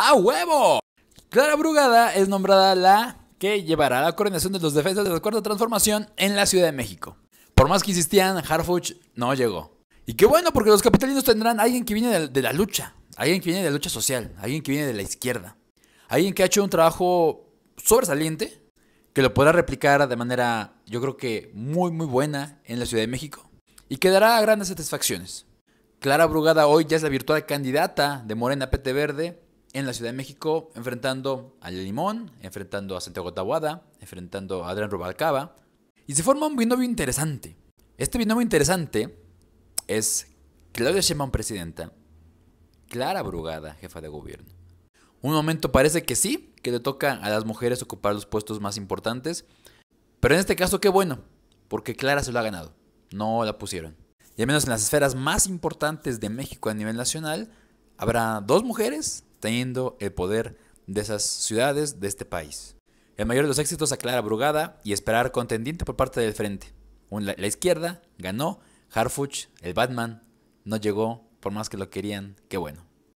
¡A huevo! Clara Brugada es nombrada la que llevará la coordinación de los defensas de la Cuarta Transformación en la Ciudad de México. Por más que insistían, Harfuch no llegó. Y qué bueno, porque los capitalinos tendrán a alguien que viene de, la lucha, alguien que viene de la lucha social, alguien que viene de la izquierda, alguien que ha hecho un trabajo sobresaliente, que lo podrá replicar de manera, yo creo que muy, muy buena en la Ciudad de México y que dará grandes satisfacciones. Clara Brugada hoy ya es la virtual candidata de Morena PT Verde en la Ciudad de México, enfrentando a Limón, enfrentando a Santiago Tahuada, enfrentando a Adrián Rubalcaba. Y se forma un binomio interesante. Este binomio interesante es Claudia Sheinbaum presidenta, Clara Brugada jefa de gobierno. Un momento parece que sí, que le toca a las mujeres ocupar los puestos más importantes, pero en este caso qué bueno, porque Clara se lo ha ganado, no la pusieron. Y al menos en las esferas más importantes de México a nivel nacional, habrá dos mujeres teniendo el poder de esas ciudades, de este país. El mayor de los éxitos aclara Brugada y esperar contendiente por parte del frente. La izquierda ganó, Harfuch, el Batman, no llegó, por más que lo querían, qué bueno.